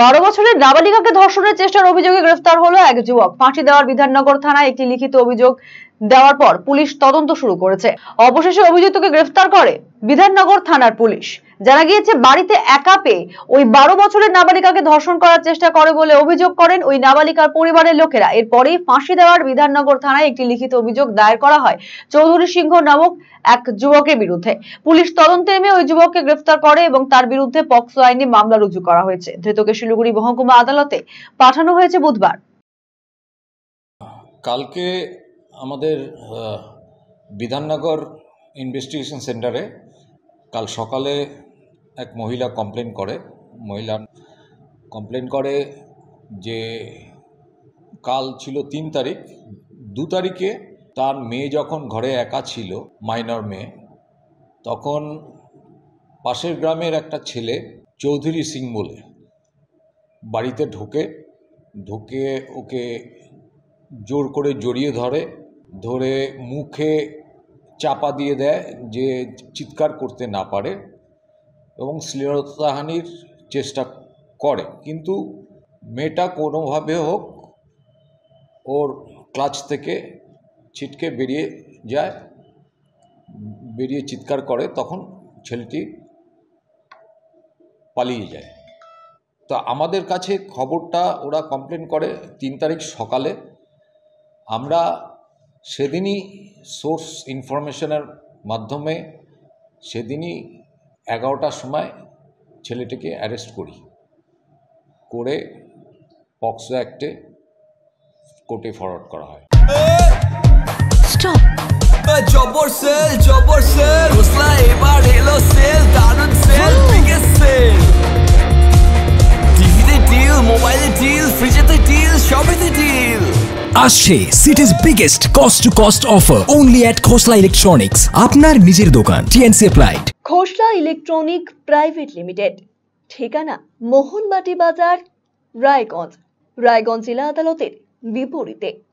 বারো বছরের নাবালিকাকে ধর্ষণের চেষ্টার অভিযোগে গ্রেফতার হলো এক যুবক ফাঁসি দেওয়ার বিধাননগর থানায় একটি লিখিত অভিযোগ দেওয়ার পর পুলিশ তদন্ত শুরু করেছে অবশেষে অভিযুক্তকে গ্রেফতার করে বিধাননগর থানার পুলিশ জানা গিয়েছে বাড়িতে একা পেয়ে ওই বারো বছরের নাবালিকাকে ধর্ষণ করার চেষ্টা করে বলে অভিযোগ করেন ওই নাবালিকার পরিবারের লোকেরা এরপরেই ফাঁসি দেওয়ার বিধাননগর থানায় একটি লিখিত অভিযোগ দায়ের করা হয় চৌধুরী সিংহ নামক এক যুবকের বিরুদ্ধে পুলিশ তদন্তে নেমে ওই যুবককে গ্রেফতার করে এবং তার বিরুদ্ধে পক্সো আইনে মামলা রুজু করা হয়েছে ধৃতকে শিলিগুড়ি মহকুমা আদালতে পাঠানো হয়েছে বুধবার কালকে আমাদের বিধাননগর ইনভেস্টিগেশন সেন্টারে কাল সকালে এক মহিলা কমপ্লেন করে মহিলা কমপ্লেন করে যে কাল ছিল তিন তারিখ দু তারিখে তার মেয়ে যখন ঘরে একা ছিল মাইনর মেয়ে তখন পাশের গ্রামের একটা ছেলে চৌধুরী সিং বলে বাড়িতে ঢোকে ঢুকে ওকে জোর করে জড়িয়ে ধরে ধরে মুখে চাপা দিয়ে দেয় যে চিৎকার করতে না পারে এবং শ্লীলতাহানির চেষ্টা করে কিন্তু মেয়েটা কোনোভাবে হোক ওর ক্লাচ থেকে ছিটকে বেরিয়ে যায় বেরিয়ে চিৎকার করে তখন ছেলেটি পালিয়ে যায় তো আমাদের কাছে খবরটা ওরা কমপ্লেন করে তিন তারিখ সকালে আমরা সেদিনই সোর্স ইনফরমেশনের মাধ্যমে সেদিনই এগারোটার সময় ছেলেটিকে অ্যারেস্ট করি করে পক্সো অ্যাক্টে কোর্টে ফরওয়ার্ড করা হয় জবর সেল জবর সেল আসছে cities biggest cost to cost offer only at Khosla electronics আপনার নিজের দোকান TNC applied Khosla electronic private limited ঠিকানা মোহনবাটি বাজার রায়গঞ্জ রায়গঞ্জ জেলা আদালতের বিপরীতে